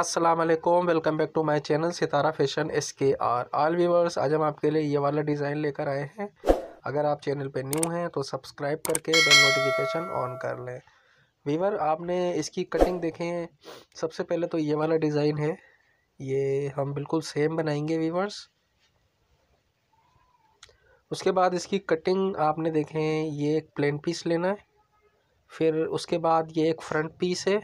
Aslam welcome back to my channel Sitara fashion S K R all viewers आज हम आपके लिए ये वाला डिज़ाइन लेकर आए हैं अगर आप चैनल पे न्यू हैं तो सब्सक्राइब करके बेल नोटिफिकेशन ऑन कर लें वीवर आपने इसकी कटिंग देखें सबसे पहले तो ये वाला डिज़ाइन है ये हम बिल्कुल सेम बनाएंगे व्यूवर्स उसके बाद इसकी कटिंग आपने देखें ये एक प्लेन पीस लेना है फिर उसके बाद ये एक फ्रंट पीस है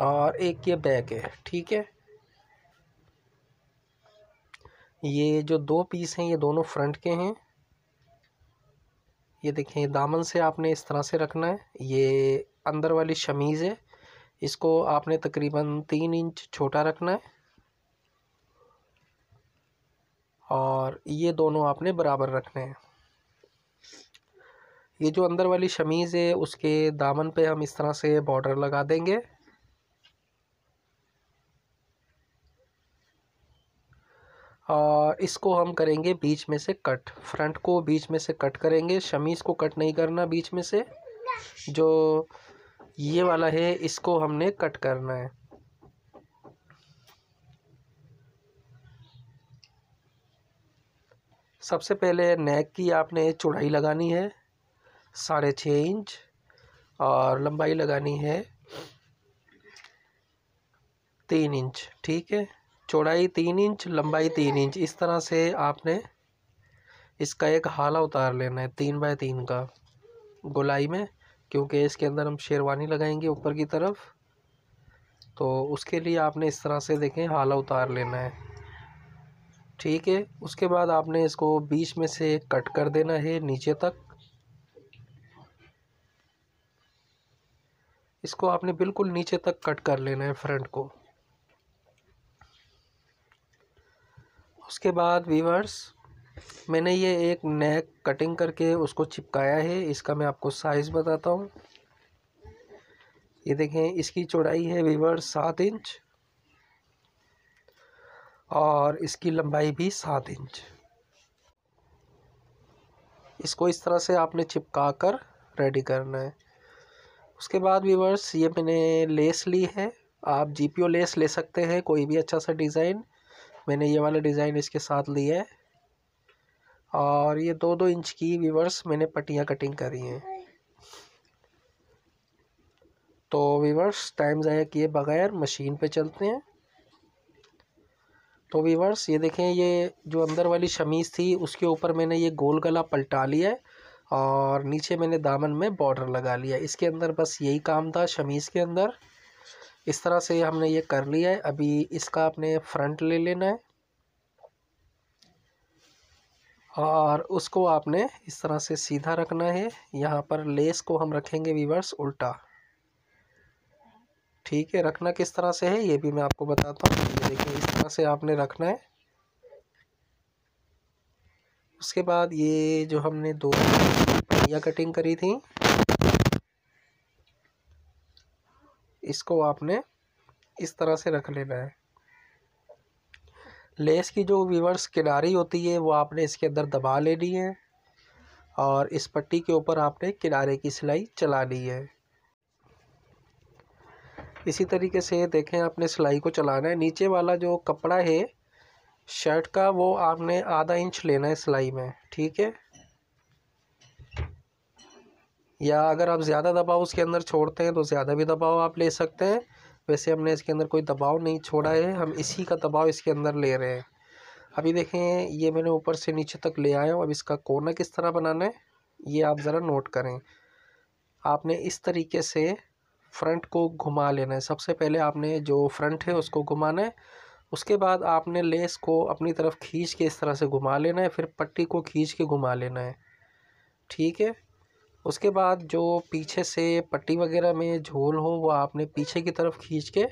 और एक ये बैक है ठीक है ये जो दो पीस हैं ये दोनों फ्रंट के हैं ये देखें दामन से आपने इस तरह से रखना है ये अंदर वाली शमीज़ है इसको आपने तकरीबन तीन इंच छोटा रखना है और ये दोनों आपने बराबर रखने हैं ये जो अंदर वाली शमीज़ है उसके दामन पे हम इस तरह से बॉर्डर लगा देंगे इसको हम करेंगे बीच में से कट फ्रंट को बीच में से कट करेंगे शमीज़ को कट नहीं करना बीच में से जो ये वाला है इसको हमने कट करना है सबसे पहले नेक की आपने चौड़ाई लगानी है साढ़े छः इंच और लंबाई लगानी है तीन इंच ठीक है चौड़ाई तीन इंच लंबाई तीन इंच इस तरह से आपने इसका एक हाला उतार लेना है तीन बाय तीन का गोलाई में क्योंकि इसके अंदर हम शेरवानी लगाएंगे ऊपर की तरफ तो उसके लिए आपने इस तरह से देखें हाला उतार लेना है ठीक है उसके बाद आपने इसको बीच में से कट कर देना है नीचे तक इसको आपने बिल्कुल नीचे तक कट कर लेना है फ्रंट को उसके बाद वीवर्स मैंने ये एक नेक कटिंग करके उसको चिपकाया है इसका मैं आपको साइज़ बताता हूँ ये देखें इसकी चौड़ाई है वीवर्स सात इंच और इसकी लंबाई भी सात इंच इसको इस तरह से आपने चिपका कर रेडी करना है उसके बाद वीवर्स ये मैंने लेस ली है आप जीपीओ लेस ले सकते हैं कोई भी अच्छा सा डिज़ाइन मैंने ये वाला डिज़ाइन इसके साथ लिया है और ये दो दो इंच की वीवर्स मैंने पट्टियाँ कटिंग करी हैं तो वीवर्स टाइम ज़ाया किए बगैर मशीन पे चलते हैं तो वीवर्स ये देखें ये जो अंदर वाली शमीज़ थी उसके ऊपर मैंने ये गोल गला पलटा लिया है और नीचे मैंने दामन में बॉर्डर लगा लिया इसके अंदर बस यही काम था शमीज़ के अंदर इस तरह से हमने ये कर लिया है अभी इसका आपने फ्रंट ले लेना है और उसको आपने इस तरह से सीधा रखना है यहाँ पर लेस को हम रखेंगे वीवर्स उल्टा ठीक है रखना किस तरह से है ये भी मैं आपको बताता हूँ ये देखिए इस तरह से आपने रखना है उसके बाद ये जो हमने दो पहिया कटिंग करी थी इसको आपने इस तरह से रख लेना है लेस की जो विवर्स किनारी होती है वो आपने इसके अंदर दबा लेनी है और इस पट्टी के ऊपर आपने किनारे की सिलाई चलानी है इसी तरीके से देखें आपने सिलाई को चलाना है नीचे वाला जो कपड़ा है शर्ट का वो आपने आधा इंच लेना है सिलाई में ठीक है या अगर आप ज़्यादा दबाव उसके अंदर छोड़ते हैं तो ज़्यादा भी दबाव आप ले सकते हैं वैसे हमने इसके अंदर कोई दबाव नहीं छोड़ा है हम इसी का दबाव इसके अंदर ले रहे हैं अभी देखें ये मैंने ऊपर से नीचे तक ले आया हूँ अब इसका कोना किस तरह बनाना है ये आप ज़रा नोट करें आपने इस तरीके से फ्रंट को घुमा लेना है सबसे पहले आपने जो फ्रंट है उसको घुमाना है उसके बाद आपने लेस को अपनी तरफ खींच के इस तरह से घुमा लेना है फिर पट्टी को खींच के घुमा लेना है ठीक है उसके बाद जो पीछे से पट्टी वगैरह में झोल हो वह आपने पीछे की तरफ खींच के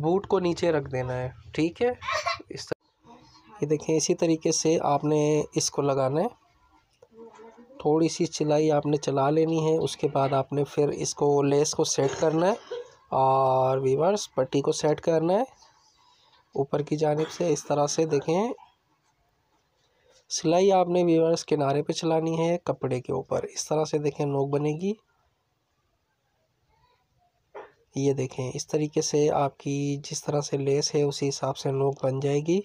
बूट को नीचे रख देना है ठीक है इस ये देखें इसी तरीके से आपने इसको लगाना है थोड़ी सी चिलाई आपने चला लेनी है उसके बाद आपने फिर इसको लेस को सेट करना है और वीवर्स पट्टी को सेट करना है ऊपर की जानब से इस तरह से देखें सिलाई आपने वीवर्स किनारे पे चलानी है कपड़े के ऊपर इस तरह से देखें नोक बनेगी ये देखें इस तरीके से आपकी जिस तरह से लेस है उसी हिसाब से नोक बन जाएगी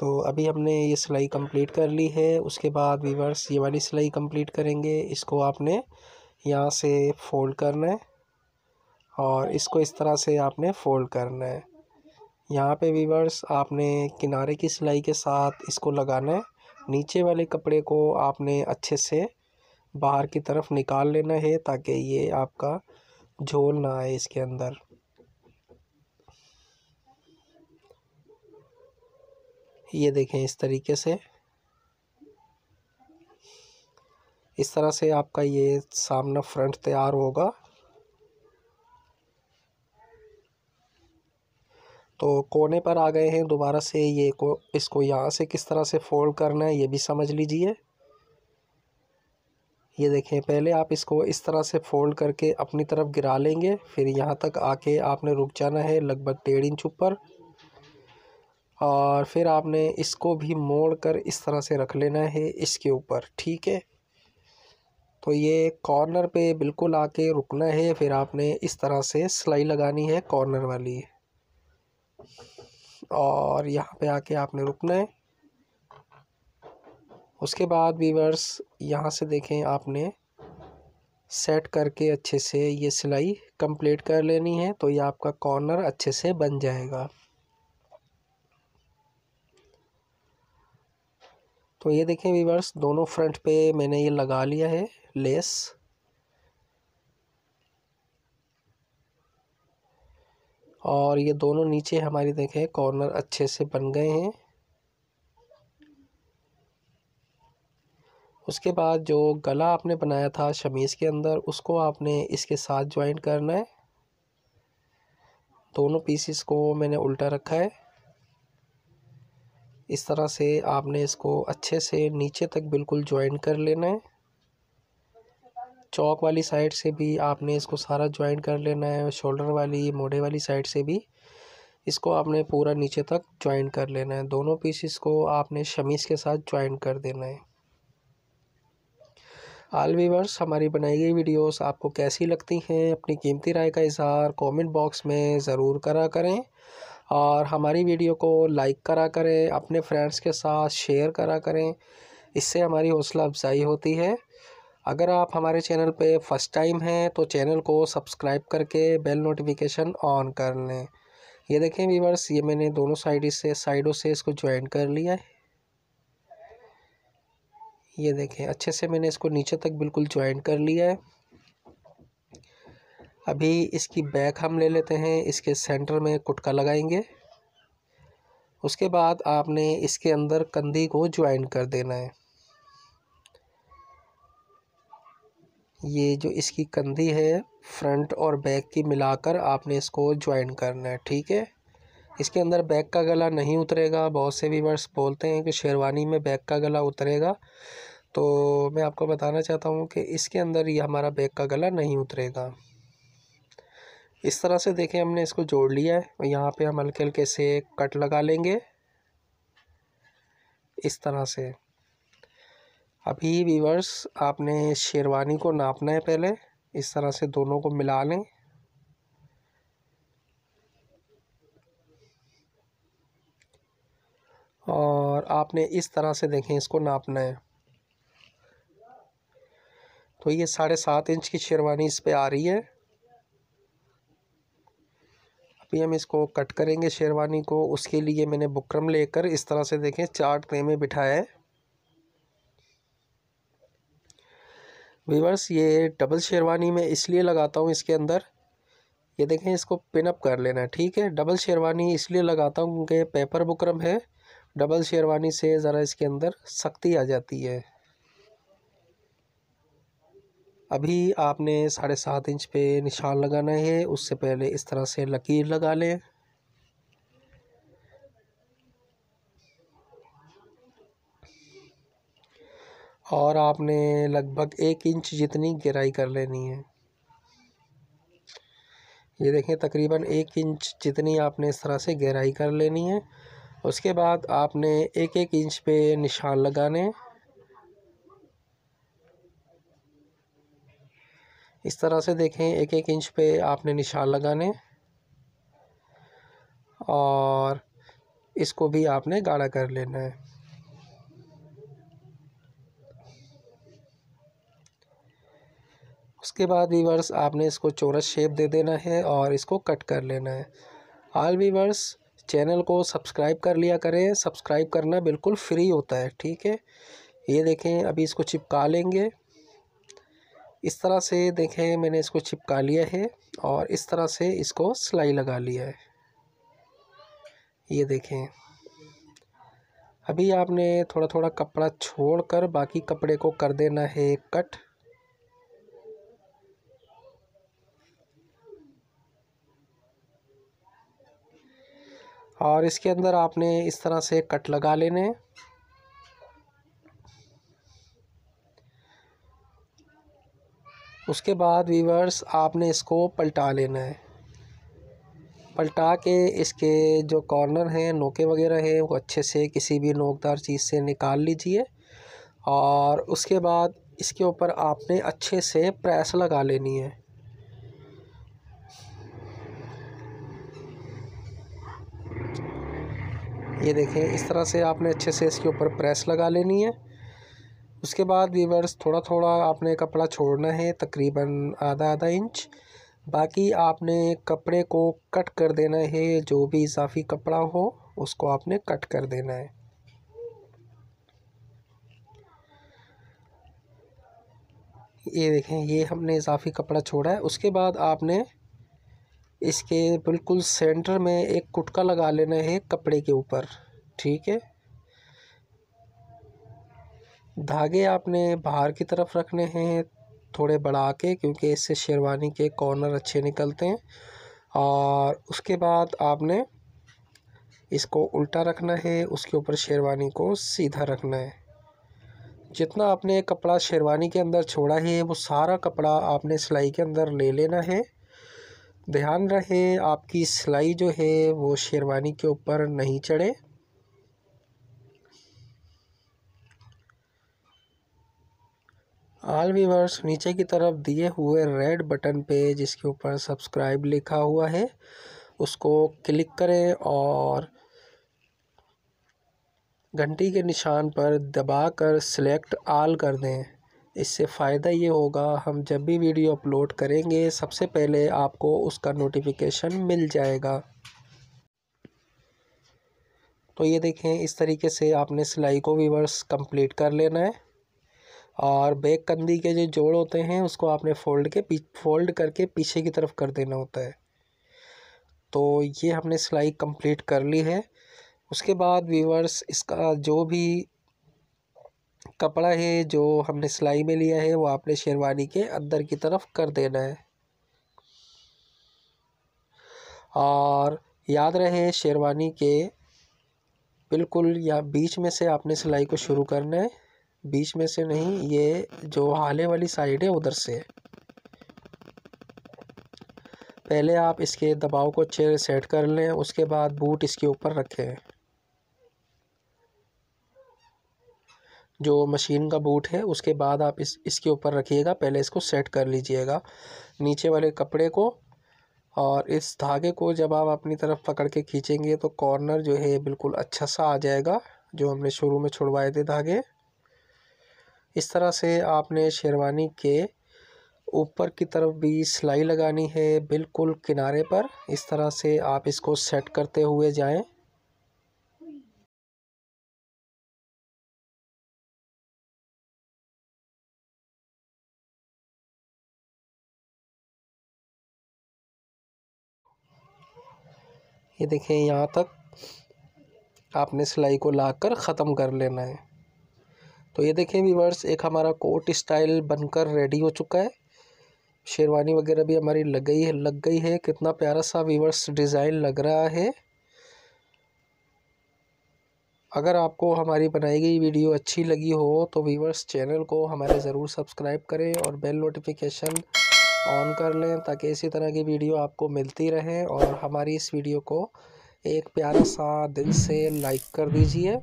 तो अभी हमने ये सिलाई कंप्लीट कर ली है उसके बाद वीवर्स ये वाली सिलाई कंप्लीट करेंगे इसको आपने यहाँ से फ़ोल्ड करना है और इसको इस तरह से आपने फ़ोल्ड करना है यहाँ पे वीवर्स आपने किनारे की सिलाई के साथ इसको लगाना है नीचे वाले कपड़े को आपने अच्छे से बाहर की तरफ निकाल लेना है ताकि ये आपका झोल ना आए इसके अंदर ये देखें इस तरीके से इस तरह से आपका ये सामना फ्रंट तैयार होगा तो कोने पर आ गए हैं दोबारा से ये को इसको यहाँ से किस तरह से फोल्ड करना है ये भी समझ लीजिए ये देखें पहले आप इसको इस तरह से फोल्ड करके अपनी तरफ गिरा लेंगे फिर यहाँ तक आके आपने रुक जाना है लगभग डेढ़ इंच ऊपर और फिर आपने इसको भी मोड़ कर इस तरह से रख लेना है इसके ऊपर ठीक है तो ये कॉर्नर पे बिल्कुल आके रुकना है फिर आपने इस तरह से सिलाई लगानी है कॉर्नर वाली और यहाँ पे आके आपने रुकना है उसके बाद वीवर्स यहाँ से देखें आपने सेट करके अच्छे से ये सिलाई कंप्लीट कर लेनी है तो ये आपका कॉर्नर अच्छे से बन जाएगा तो ये देखें वीवर्स दोनों फ्रंट पे मैंने ये लगा लिया है लेस और ये दोनों नीचे हमारी देखें कॉर्नर अच्छे से बन गए हैं उसके बाद जो गला आपने बनाया था शमीज़ के अंदर उसको आपने इसके साथ ज्वाइन करना है दोनों पीसीस को मैंने उल्टा रखा है इस तरह से आपने इसको अच्छे से नीचे तक बिल्कुल ज्वाइन कर लेना है चौक वाली साइड से भी आपने इसको सारा ज्वाइन कर लेना है शोल्डर वाली मोढ़े वाली साइड से भी इसको आपने पूरा नीचे तक ज्वाइन कर लेना है दोनों पीसिस को आपने शमीज़ के साथ ज्वाइन कर देना है आल वीवर्स हमारी बनाई गई वीडियोस आपको कैसी लगती हैं अपनी कीमती राय का इजहार कमेंट बॉक्स में ज़रूर करा करें और हमारी वीडियो को लाइक करा करें अपने फ्रेंड्स के साथ शेयर करा करें इससे हमारी हौसला अफजाई होती है अगर आप हमारे चैनल पे फर्स्ट टाइम हैं तो चैनल को सब्सक्राइब करके बेल नोटिफिकेशन ऑन कर लें ये देखें वीवर्स ये मैंने दोनों साइड से साइडों से इसको ज्वाइन कर लिया है ये देखें अच्छे से मैंने इसको नीचे तक बिल्कुल ज्वाइन कर लिया है अभी इसकी बैक हम ले लेते हैं इसके सेंटर में कुटका लगाएंगे उसके बाद आपने इसके अंदर कंधी को ज्वाइन कर देना है ये जो इसकी कंधी है फ्रंट और बैक की मिलाकर आपने इसको ज्वाइन करना है ठीक है इसके अंदर बैक का गला नहीं उतरेगा बहुत से वर्ड्स बोलते हैं कि शेरवानी में बैक का गला उतरेगा तो मैं आपको बताना चाहता हूँ कि इसके अंदर ये हमारा बैक का गला नहीं उतरेगा इस तरह से देखें हमने इसको जोड़ लिया है और यहाँ पे हम हल्के हल्के से कट लगा लेंगे इस तरह से अभी वीवर्स आपने शेरवानी को नापना है पहले इस तरह से दोनों को मिला लें और आपने इस तरह से देखें इसको नापना है तो ये साढ़े सात इंच की शेरवानी इस पर आ रही है अभी हम इसको कट करेंगे शेरवानी को उसके लिए मैंने बुकरम लेकर इस तरह से देखें चार में बिठाया है वीवर्स ये डबल शेरवानी में इसलिए लगाता हूँ इसके अंदर ये देखें इसको पिनअप कर लेना है ठीक है डबल शेरवानी इसलिए लगाता हूँ क्योंकि पेपर बुकरम है डबल शेरवानी से ज़रा इसके अंदर सख्ती आ जाती है अभी आपने साढ़े सात इंच पे निशान लगाना है उससे पहले इस तरह से लकीर लगा लें और आपने लगभग एक इंच जितनी गहराई कर लेनी है ये देखें तकरीबन एक इंच जितनी आपने इस तरह से गहराई कर लेनी है उसके बाद आपने एक एक इंच पे निशान लगाने इस तरह से देखें एक एक इंच पे आपने निशान लगाने और इसको भी आपने गाढ़ा कर लेना है उसके बाद वीवर्स आपने इसको चौरस शेप दे देना है और इसको कट कर लेना है आल वीवर्स चैनल को सब्सक्राइब कर लिया करें सब्सक्राइब करना बिल्कुल फ्री होता है ठीक है ये देखें अभी इसको चिपका लेंगे इस तरह से देखें मैंने इसको चिपका लिया है और इस तरह से इसको सिलाई लगा लिया है ये देखें अभी आपने थोड़ा थोड़ा कपड़ा छोड़कर बाकी कपड़े को कर देना है कट और इसके अंदर आपने इस तरह से कट लगा लेने उसके बाद वीवर्स आपने इसको पलटा लेना है पलटा के इसके जो कॉर्नर हैं नोके वगैरह हैं वो अच्छे से किसी भी नोकदार चीज़ से निकाल लीजिए और उसके बाद इसके ऊपर आपने अच्छे से प्रेस लगा लेनी है ये देखें इस तरह से आपने अच्छे से इसके ऊपर प्रेस लगा लेनी है उसके बाद वीवर्स थोड़ा थोड़ा आपने कपड़ा छोड़ना है तकरीबन आधा आधा इंच बाकी आपने कपड़े को कट कर देना है जो भी इजाफी कपड़ा हो उसको आपने कट कर देना है ये देखें ये हमने इजाफी कपड़ा छोड़ा है उसके बाद आपने इसके बिल्कुल सेंटर में एक कुटका लगा लेना है कपड़े के ऊपर ठीक है धागे आपने बाहर की तरफ रखने हैं थोड़े बढ़ा के क्योंकि इससे शेरवानी के कॉर्नर अच्छे निकलते हैं और उसके बाद आपने इसको उल्टा रखना है उसके ऊपर शेरवानी को सीधा रखना है जितना आपने कपड़ा शेरवानी के अंदर छोड़ा है वो सारा कपड़ा आपने सिलाई के अंदर ले लेना है ध्यान रहे आपकी सिलाई जो है वो शेरवानी के ऊपर नहीं चढ़े आल वीवर्स नीचे की तरफ दिए हुए रेड बटन पे जिसके ऊपर सब्सक्राइब लिखा हुआ है उसको क्लिक करें और घंटी के निशान पर दबाकर सिलेक्ट आल कर दें इससे फ़ायदा ये होगा हम जब भी वीडियो अपलोड करेंगे सबसे पहले आपको उसका नोटिफिकेशन मिल जाएगा तो ये देखें इस तरीके से आपने सिलाई को वीवर्स कंप्लीट कर लेना है और बैक कंधी के जो जोड़ होते हैं उसको आपने फोल्ड के फोल्ड करके पीछे की तरफ कर देना होता है तो ये हमने सिलाई कंप्लीट कर ली है उसके बाद वीवर्स इसका जो भी कपड़ा है जो हमने सिलाई में लिया है वो आपने शेरवानी के अंदर की तरफ कर देना है और याद रहे शेरवानी के बिल्कुल या बीच में से आपने सिलाई को शुरू करना है बीच में से नहीं ये जो हाले वाली साइड है उधर से पहले आप इसके दबाव को अच्छे सेट कर लें उसके बाद बूट इसके ऊपर रखें जो मशीन का बूट है उसके बाद आप इस इसके ऊपर रखिएगा पहले इसको सेट कर लीजिएगा नीचे वाले कपड़े को और इस धागे को जब आप अपनी तरफ पकड़ के खींचेंगे तो कॉर्नर जो है बिल्कुल अच्छा सा आ जाएगा जो हमने शुरू में छुड़वाए थे धागे इस तरह से आपने शेरवानी के ऊपर की तरफ भी सिलाई लगानी है बिल्कुल किनारे पर इस तरह से आप इसको सेट करते हुए जाएं ये देखें यहाँ तक आपने सिलाई को लाकर ख़त्म कर लेना है तो ये देखें वीवर्स एक हमारा कोट स्टाइल बनकर रेडी हो चुका है शेरवानी वगैरह भी हमारी लग गई है लग गई है कितना प्यारा सा वीवर्स डिज़ाइन लग रहा है अगर आपको हमारी बनाई गई वीडियो अच्छी लगी हो तो वीवर्स चैनल को हमारे ज़रूर सब्सक्राइब करें और बेल नोटिफिकेशन ऑन कर लें ताकि इसी तरह की वीडियो आपको मिलती रहे और हमारी इस वीडियो को एक प्यारा सा दिल से लाइक कर दीजिए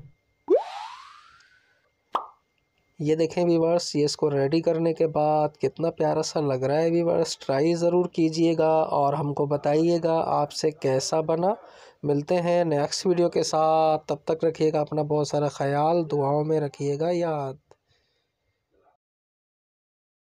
ये देखें वीवर्स ये इसको रेडी करने के बाद कितना प्यारा सा लग रहा है वीवर्स ट्राई ज़रूर कीजिएगा और हमको बताइएगा आपसे कैसा बना मिलते हैं नेक्स्ट वीडियो के साथ तब तक रखिएगा अपना बहुत सारा ख्याल दुआओं में रखिएगा याद